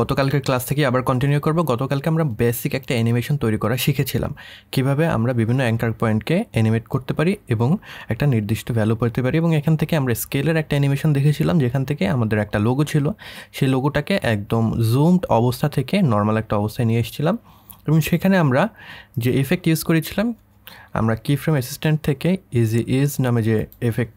গতকালকের ক্লাস থেকে আবার কন্টিনিউ করব গতকালকে আমরা বেসিক একটা অ্যানিমেশন তৈরি করা শিখেছিলাম কিভাবে আমরা বিভিন্ন অ্যাঙ্কার পয়েন্টকে অ্যানিমেট করতে পারি এবং একটা নির্দিষ্ট ভ্যালু পেতে পারি এবং এখান থেকে আমরা স্কেলের একটা অ্যানিমেশন দেখেছিলাম যেখান থেকে আমাদের একটা লোগো ছিল সেই লোগোটাকে একদম জুমড অবস্থা থেকে নর্মাল একটা অবস্থায় নিয়ে এসেছিলাম এবং সেখানে আমরা যে এফেক্ট ইউজ করেছিলাম আমরা কি ফ্রেম অ্যাসিস্ট্যান্ট থেকে ইজি ইজ নামে যে এফেক্ট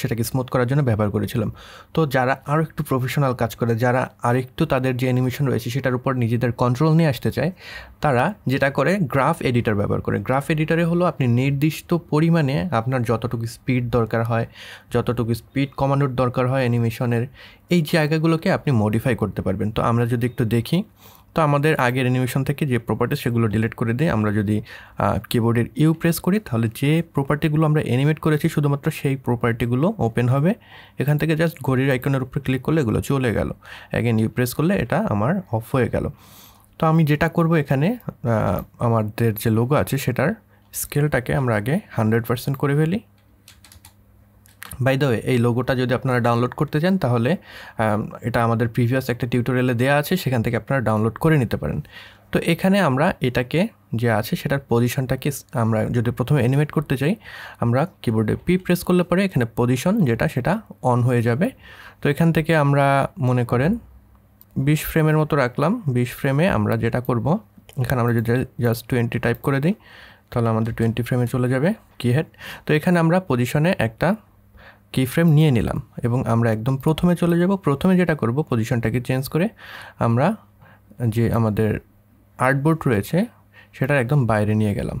সেটাকে স্মুথ করার জন্য ব্যবহার করেছিলাম তো যারা আরও একটু প্রফেশনাল কাজ করে যারা আরেকটু তাদের যে অ্যানিমেশন রয়েছে সেটার উপর নিজেদের কন্ট্রোল নিয়ে আসতে চায় তারা যেটা করে গ্রাফ এডিটর ব্যবহার করে গ্রাফ এডিটরে হলো আপনি নির্দিষ্ট পরিমাণে আপনার যতটুকু স্পিড দরকার হয় যতটুকু স্পিড কমানোর দরকার হয় অ্যানিমেশনের এই জায়গাগুলোকে আপনি মডিফাই করতে পারবেন তো আমরা যদি একটু দেখি তো আমাদের আগের অ্যানিমেশন থেকে যে প্রপার্টি সেগুলো ডিলিট করে দিয়ে আমরা যদি কিবোর্ডের ইউ প্রেস করি তাহলে যে প্রপার্টিগুলো আমরা অ্যানিমেট করেছি শুধুমাত্র সেই প্রপার্টিগুলো ওপেন হবে এখান থেকে জাস্ট ঘড়ির আইকনের উপরে ক্লিক করলে এগুলো চলে গেল অ্যাগেন ইউ প্রেস করলে এটা আমার অফ হয়ে গেল তো আমি যেটা করব এখানে আমাদের যে লোগো আছে সেটার স্কেলটাকে আমরা আগে হান্ড্রেড পার্সেন্ট করে ফেলি বাই দ্য ওয়ে এই লোগোটা যদি আপনারা ডাউনলোড করতে চান তাহলে এটা আমাদের প্রিভিয়াস একটা টিউটোরিয়ালে দেওয়া আছে সেখান থেকে আপনারা ডাউনলোড করে নিতে পারেন তো এখানে আমরা এটাকে যে আছে সেটার পজিশনটাকে আমরা যদি প্রথমে অ্যানিমেট করতে চাই আমরা কিবোর্ডে পি প্রেস করলে পরে এখানে পজিশন যেটা সেটা অন হয়ে যাবে তো এখান থেকে আমরা মনে করেন বিশ ফ্রেমের মতো রাখলাম বিশ ফ্রেমে আমরা যেটা করব এখানে আমরা যদি জাস্ট টোয়েন্টি টাইপ করে দিই তাহলে আমাদের টোয়েন্টি ফ্রেমে চলে যাবে কি হেড তো এখানে আমরা পজিশনে একটা কি ফ্রেম নিয়ে নিলাম এবং আমরা একদম প্রথমে চলে যাব প্রথমে যেটা করব পজিশনটাকে চেঞ্জ করে আমরা যে আমাদের আর্টবোর্ড রয়েছে সেটার একদম বাইরে নিয়ে গেলাম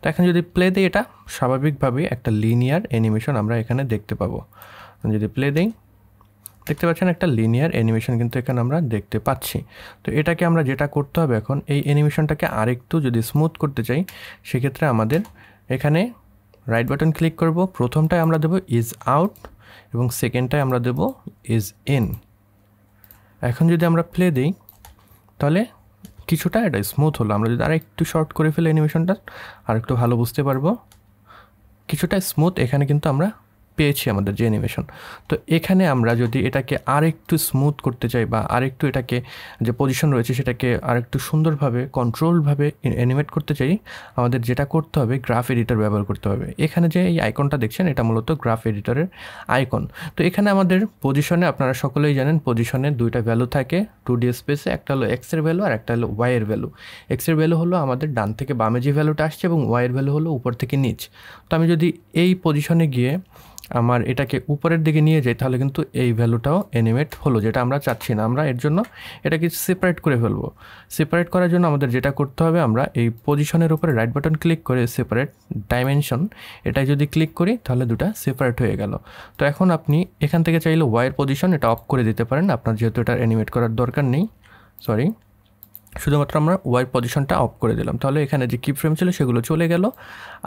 তো এখন যদি প্লে দিই এটা স্বাভাবিকভাবেই একটা লিনিয়ার অ্যানিমেশন আমরা এখানে দেখতে পাবো যদি প্লে দিই দেখতে পাচ্ছেন একটা লিনিয়ার অ্যানিমেশন কিন্তু এখানে আমরা দেখতে পাচ্ছি তো এটাকে আমরা যেটা করতে হবে এখন এই অ্যানিমেশনটাকে আরেকটু যদি স্মুথ করতে চাই সেক্ষেত্রে আমাদের এখানে রাইট বাটন ক্লিক করব প্রথমটায় আমরা দেব ইজ আউট এবং সেকেন্ডটায় আমরা দেব ইজ ইন এখন যদি আমরা প্লে দিই তাহলে কিছুটা এটা স্মুথ হলো আমরা যদি আর একটু শর্ট করে ফেলে অ্যানিমেশনটা আর একটু ভালো বুঝতে পারবো কিছুটা স্মুথ এখানে কিন্তু আমরা পেয়েছি আমাদের যে অ্যানিমেশন তো এখানে আমরা যদি এটাকে আরেকটু স্মুথ করতে চাই বা আরেকটু এটাকে যে পজিশন রয়েছে সেটাকে আরেকটু সুন্দরভাবে কন্ট্রোলভাবে অ্যানিমেট করতে চাই আমাদের যেটা করতে হবে গ্রাফ এডিটর ব্যবহার করতে হবে এখানে যে এই আইকনটা দেখছেন এটা মূলত গ্রাফ এডিটরের আইকন তো এখানে আমাদের পজিশনে আপনারা সকলেই জানেন পজিশনে দুইটা ভ্যালু থাকে টু ডি স্পেসে একটা হলো এক্সের ভ্যালু আর একটা হলো ওয়াইয়ের ভ্যালু এক্সের ভ্যালু হলো আমাদের ডান থেকে বামে যে ভ্যালুটা আসছে এবং ওয়াইয়ের ভ্যালু হলো উপর থেকে নিচ তো আমি যদি এই পজিশনে গিয়ে আমার এটাকে উপরের দিকে নিয়ে যাই তাহলে কিন্তু এই ভ্যালুটাও অ্যানিমেট হলো যেটা আমরা চাচ্ছি না আমরা এর জন্য এটাকে সেপারেট করে ফেলবো সেপারেট করার জন্য আমাদের যেটা করতে হবে আমরা এই পজিশনের উপরে রাইট বাটন ক্লিক করে সেপারেট ডাইমেনশন এটাই যদি ক্লিক করি তাহলে দুটা সেপারেট হয়ে গেল তো এখন আপনি এখান থেকে চাইলে ওয়ার পজিশন এটা অফ করে দিতে পারেন আপনার যেহেতু এটা অ্যানিমেট করার দরকার নেই সরি শুধুমাত্র আমরা ওয়াই পজিশনটা অফ করে দিলাম তাহলে এখানে যে কি ফ্রেম ছিল সেগুলো চলে গেল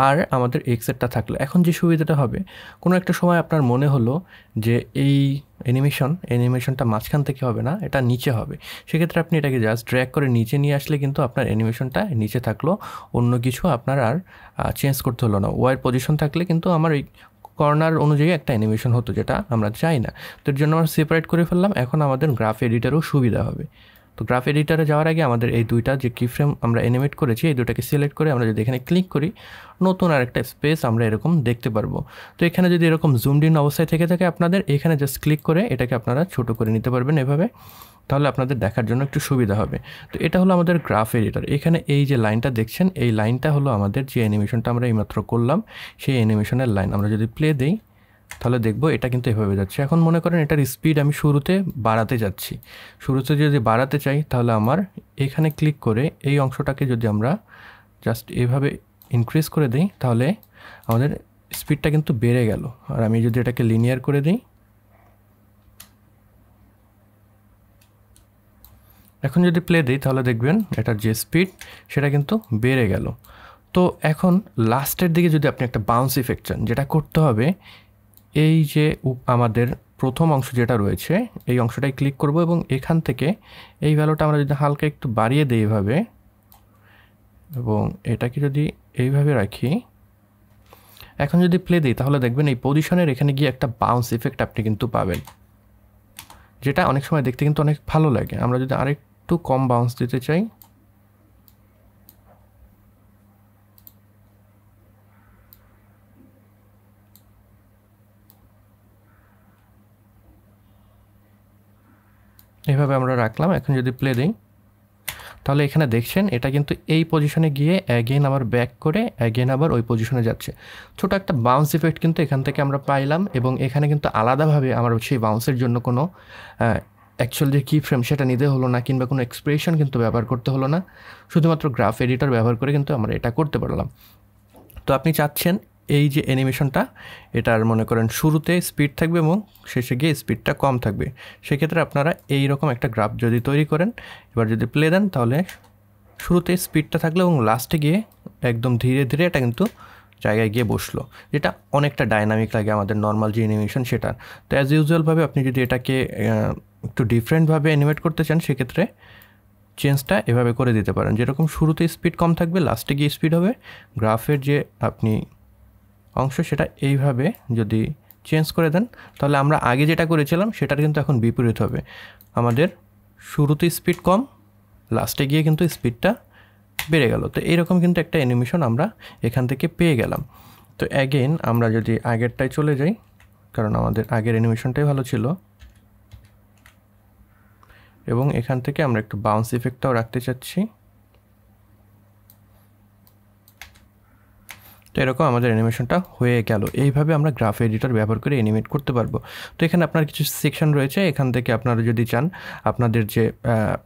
আর আমাদের এক্সেটটা থাকলো এখন যে সুবিধাটা হবে কোনো একটা সময় আপনার মনে হলো যে এই অ্যানিমেশন অ্যানিমেশনটা মাঝখান থেকে হবে না এটা নিচে হবে সেক্ষেত্রে আপনি এটাকে জাস্ট ড্র্যাক করে নিচে নিয়ে আসলে কিন্তু আপনার অ্যানিমেশনটা নিচে থাকলো অন্য কিছু আপনার আর চেঞ্জ করতে হলো না ওয়ার পজিশন থাকলে কিন্তু আমার এই কর্নার অনুযায়ী একটা অ্যানিমেশন হতো যেটা আমরা চাই না তো এর জন্য আমরা সেপারেট করে ফেললাম এখন আমাদের গ্রাফ এডিটারও সুবিধা হবে তো গ্রাফ এডিটারে যাওয়ার আগে আমাদের এই দুইটা যে কি ফ্রেম আমরা এনিমেট করেছি এই দুটাকে সিলেক্ট করে আমরা যদি এখানে ক্লিক করি নতুন আর একটা স্পেস আমরা এরকম দেখতে পারবো তো এখানে যদি এরকম জুমড ইন অবস্থায় থেকে থাকে আপনাদের এখানে জাস্ট ক্লিক করে এটাকে আপনারা ছোট করে নিতে পারবেন এভাবে তাহলে আপনাদের দেখার জন্য একটু সুবিধা হবে তো এটা হলো আমাদের গ্রাফ এডিটার এখানে এই যে লাইনটা দেখছেন এই লাইনটা হলো আমাদের যে অ্যানিমেশনটা আমরা এইমাত্র করলাম সেই অ্যানিমেশনের লাইন আমরা যদি প্লে দিই তাহলে দেখবো এটা কিন্তু এভাবে যাচ্ছে এখন মনে করেন এটার স্পিড আমি শুরুতে বাড়াতে যাচ্ছি শুরুতে যদি বাড়াতে চাই তাহলে আমার এখানে ক্লিক করে এই অংশটাকে যদি আমরা জাস্ট এভাবে ইনক্রিজ করে দিই তাহলে আমাদের স্পিডটা কিন্তু বেড়ে গেল আর আমি যদি এটাকে লিনিয়ার করে দিই এখন যদি প্লে দিই তাহলে দেখবেন এটার যে স্পিড সেটা কিন্তু বেড়ে গেল তো এখন লাস্টের দিকে যদি আপনি একটা বাউন্স ইফেক্ট চান যেটা করতে হবে এই যে আমাদের প্রথম অংশ যেটা রয়েছে এই অংশটাই ক্লিক করব এবং এখান থেকে এই ভ্যালুটা আমরা যদি হালকা একটু বাড়িয়ে দিই এভাবে এবং এটাকে যদি এইভাবে রাখি এখন যদি প্লে দিই তাহলে দেখবেন এই পজিশনের এখানে গিয়ে একটা বাউন্স ইফেক্ট আপনি কিন্তু পাবেন যেটা অনেক সময় দেখতে কিন্তু অনেক ভালো লাগে আমরা যদি আরেকটু কম বাউন্স দিতে চাই এভাবে আমরা রাখলাম এখন যদি প্লে দিই তাহলে এখানে দেখছেন এটা কিন্তু এই পজিশনে গিয়ে অ্যাগেন আবার ব্যাক করে অ্যাগেন আবার ওই পজিশনে যাচ্ছে ছোটো একটা বাউন্স ইফেক্ট কিন্তু এখান থেকে আমরা পাইলাম এবং এখানে কিন্তু আলাদাভাবে আমার সেই বাউন্সের জন্য কোনো অ্যাকচুয়াল যে কি ফ্রেম সেটা নিতে হলো না কিংবা কোনো এক্সপ্রেশন কিন্তু ব্যবহার করতে হলো না শুধুমাত্র গ্রাফ এডিটর ব্যবহার করে কিন্তু আমরা এটা করতে পারলাম তো আপনি চাচ্ছেন এই যে অ্যানিমেশনটা এটার মনে করেন শুরুতে স্পিড থাকবে এবং শেষে গিয়ে স্পিডটা কম থাকবে সেক্ষেত্রে আপনারা এই রকম একটা গ্রাফ যদি তৈরি করেন এবার যদি প্লে দেন তাহলে শুরুতে স্পিডটা থাকলে এবং লাস্টে গিয়ে একদম ধীরে ধীরে এটা কিন্তু জায়গায় গিয়ে বসলো যেটা অনেকটা ডাইনামিক লাগে আমাদের নর্মাল যে অ্যানিমেশন সেটার তো অ্যাজ ইউজুয়ালভাবে আপনি যদি এটাকে একটু ডিফারেন্টভাবে অ্যানিমেট করতে চান সেক্ষেত্রে চেঞ্জটা এভাবে করে দিতে পারেন যেরকম শুরুতে স্পিড কম থাকবে লাস্টে গিয়ে স্পিড হবে গ্রাফের যে আপনি অংশ সেটা এইভাবে যদি চেঞ্জ করে দেন তাহলে আমরা আগে যেটা করেছিলাম সেটার কিন্তু এখন বিপরীত হবে আমাদের শুরুতে স্পিড কম লাস্টে গিয়ে কিন্তু স্পিডটা বেড়ে গেল তো এইরকম কিন্তু একটা অ্যানিমেশন আমরা এখান থেকে পেয়ে গেলাম তো অ্যাগেন আমরা যদি আগেরটায় চলে যাই কারণ আমাদের আগের অ্যানিমেশনটাই ভালো ছিল এবং এখান থেকে আমরা একটু বাউন্স ইফেক্টটাও রাখতে চাচ্ছি তো এরকম আমাদের অ্যানিমেশনটা হয়ে গেল এইভাবে আমরা গ্রাফ এডিটর ব্যবহার করে অ্যানিমেট করতে পারবো তো এখানে আপনার কিছু সেকশন রয়েছে এখান থেকে আপনারা যদি চান আপনাদের যে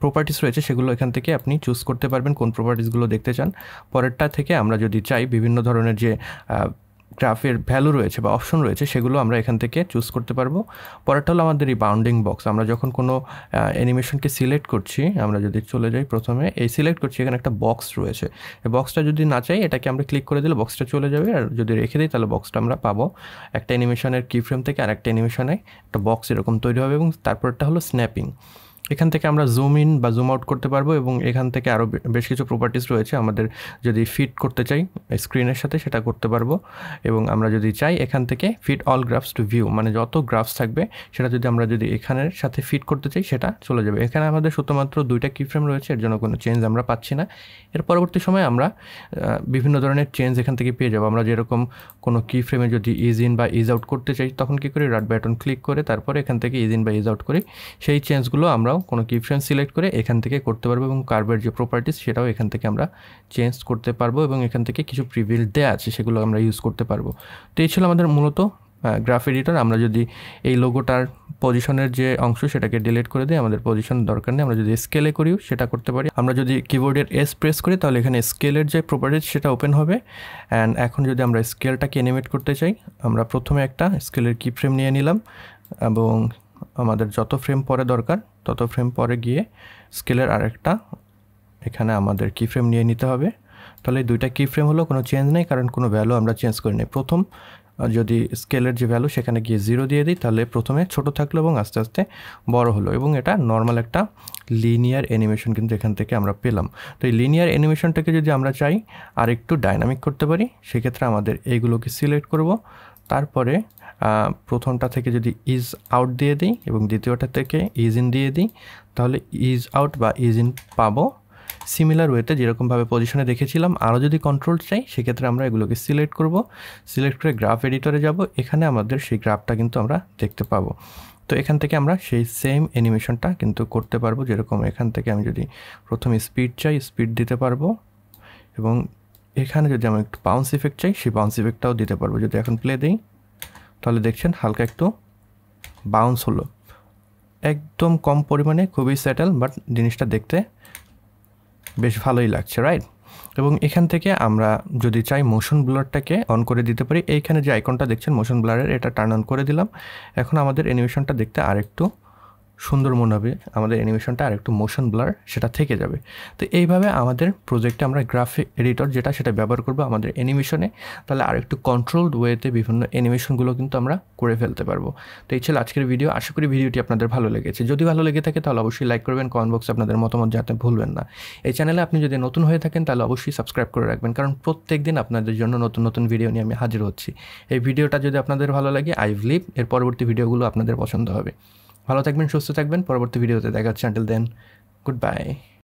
প্রপার্টিস রয়েছে সেগুলো এখান থেকে আপনি চুজ করতে পারবেন কোন প্রপার্টিসগুলো দেখতে চান পরেরটা থেকে আমরা যদি চাই বিভিন্ন ধরনের যে গ্রাফের ভ্যালু রয়েছে বা অপশন রয়েছে সেগুলো আমরা এখান থেকে চুজ করতে পারবো পরেরটা হলো আমাদের এই বাউন্ডিং বক্স আমরা যখন কোনো অ্যানিমেশনকে সিলেক্ট করছি আমরা যদি চলে যাই প্রথমে এই সিলেক্ট করছি এখানে একটা বক্স রয়েছে এই বক্সটা যদি না চাই এটাকে আমরা ক্লিক করে দিলে বক্সটা চলে যাবে আর যদি রেখে দিই তাহলে বক্সটা আমরা পাবো একটা অ্যানিমেশনের কি ফ্রেম থেকে আর একটা অ্যানিমেশনে একটা বক্স এরকম তৈরি হবে এবং তারপরটা হলো স্ন্যাপিং এখান থেকে আমরা জুম ইন বা জুম আউট করতে পারবো এবং এখান থেকে আরও বেশ কিছু প্রপার্টিস রয়েছে আমাদের যদি ফিট করতে চাই স্ক্রিনের সাথে সেটা করতে পারবো এবং আমরা যদি চাই এখান থেকে fit all graphs to view মানে যত গ্রাফস থাকবে সেটা যদি আমরা যদি এখানের সাথে ফিট করতে চাই সেটা চলে যাবে এখানে আমাদের শুধুমাত্র দুইটা কি ফ্রেম রয়েছে এর জন্য কোনো চেঞ্জ আমরা পাচ্ছি না এর পরবর্তী সময় আমরা বিভিন্ন ধরনের চেঞ্জ এখান থেকে পেয়ে যাবো আমরা যেরকম কোনো কি ফ্রেমে যদি ইজ ইন বা ইজ আউট করতে চাই তখন কী করি রাট বাটন ক্লিক করে তারপরে এখান থেকে ইজ ইন বা ইজ আউট করি সেই চেঞ্জগুলো আমরা এছাড়াও কোনো কিপশন সিলেক্ট করে এখান থেকে করতে পারবো এবং কার্বের যে প্রপার্টিস সেটাও এখান থেকে আমরা চেঞ্জ করতে পারবো এবং এখান থেকে কিছু প্রিভিল দেয়া আছে সেগুলো আমরা ইউজ করতে পারবো তো এই ছিল আমাদের মূলত গ্রাফ এডিটর আমরা যদি এই লোগোটার পজিশনের যে অংশ সেটাকে ডিলিট করে দিই আমাদের পজিশন দরকার নেই আমরা যদি স্কেলে করিও সেটা করতে পারি আমরা যদি কিবোর্ডের এস প্রেস করি তাহলে এখানে স্কেলের যে প্রপার্টিজ সেটা ওপেন হবে অ্যান্ড এখন যদি আমরা স্কেলটাকে অ্যানিমেট করতে চাই আমরা প্রথমে একটা স্কেলের কি ফ্রেম নিয়ে নিলাম এবং আমাদের যত ফ্রেম পরে দরকার তত ফ্রেম পরে গিয়ে স্কেলের আরেকটা এখানে আমাদের কি ফ্রেম নিয়ে নিতে হবে তাহলে দুইটা কি ফ্রেম হলো কোনো চেঞ্জ নেই কারণ কোনো ভ্যালু আমরা চেঞ্জ করি নি প্রথম যদি স্কেলের যে ভ্যালু সেখানে গিয়ে জিরো দিয়ে দিই তাহলে প্রথমে ছোট থাকলো এবং আস্তে আস্তে বড় হলো এবং এটা নর্মাল একটা লিনিয়ার অ্যানিমেশন কিন্তু এখান থেকে আমরা পেলাম তো এই লিনিয়ার অ্যানিমেশনটাকে যদি আমরা চাই আর একটু ডাইনামিক করতে পারি সেক্ষেত্রে আমাদের এইগুলোকে সিলেক্ট করব তারপরে প্রথমটা থেকে যদি ইজ আউট দিয়ে দিই এবং দ্বিতীয়টা থেকে ইজ ইন দিয়ে দিই তাহলে ইজ আউট বা ইজ ইন পাবো সিমিলার ওয়েতে যেরকমভাবে পজিশনে দেখেছিলাম আরও যদি কন্ট্রোল চাই সেক্ষেত্রে আমরা এগুলোকে সিলেক্ট করব সিলেক্ট করে গ্রাফ এডিটরে যাব এখানে আমাদের সেই গ্রাফটা কিন্তু আমরা দেখতে পাবো তো এখান থেকে আমরা সেই সেম অ্যানিমেশনটা কিন্তু করতে পারবো যেরকম এখান থেকে আমি যদি প্রথমে স্পিড চাই স্পিড দিতে পারবো এবং এখানে যদি আমি একটু বাউন্স ইফেক্ট চাই সেই বাউন্স ইফেক্টটাও দিতে পারবো যদি এখন প্লে দিই তাহলে দেখছেন হালকা একটু বাউন্স হলো একদম কম পরিমাণে খুবই স্যাটেল বাট জিনিসটা দেখতে বেশ ভালোই লাগছে রাইট এবং এখান থেকে আমরা যদি চাই মোশন ব্লারটাকে অন করে দিতে পারি এইখানে যে আইকনটা দেখছেন মোশন ব্লারের এটা টার্ন অন করে দিলাম এখন আমাদের অ্যানিমেশনটা দেখতে আরেকটু সুন্দর মনে হবে আমাদের অ্যানিমেশনটা আর একটু মোশন ব্লার সেটা থেকে যাবে তো এইভাবে আমাদের প্রজেক্টে আমরা গ্রাফিক এডিটর যেটা সেটা ব্যবহার করবো আমাদের অ্যানিমেশনে তাহলে আর একটু কন্ট্রোলড ওয়েতে বিভিন্ন অ্যানিমেশনগুলো কিন্তু আমরা করে ফেলতে পারবো তো এই ছিল আজকের ভিডিও আশা করি ভিডিওটি আপনাদের ভালো লেগেছে যদি ভালো লেগে থাকে তাহলে অবশ্যই লাইক করবেন কমেন্ট বক্সে আপনাদের মতামত যাতে ভুলবেন না এই চ্যানেলে আপনি যদি নতুন হয়ে থাকেন তাহলে অবশ্যই সাবস্ক্রাইব করে রাখবেন কারণ প্রত্যেক দিন আপনাদের জন্য নতুন নতুন ভিডিও নিয়ে আমি হাজির হচ্ছি এই ভিডিওটা যদি আপনাদের ভালো লাগে আই লিভ এর পরবর্তী ভিডিওগুলো আপনাদের পছন্দ হবে ভালো থাকবেন সুস্থ থাকবেন পরবর্তী ভিডিওতে দেখা হচ্ছে আন্টিল দেন গুড বাই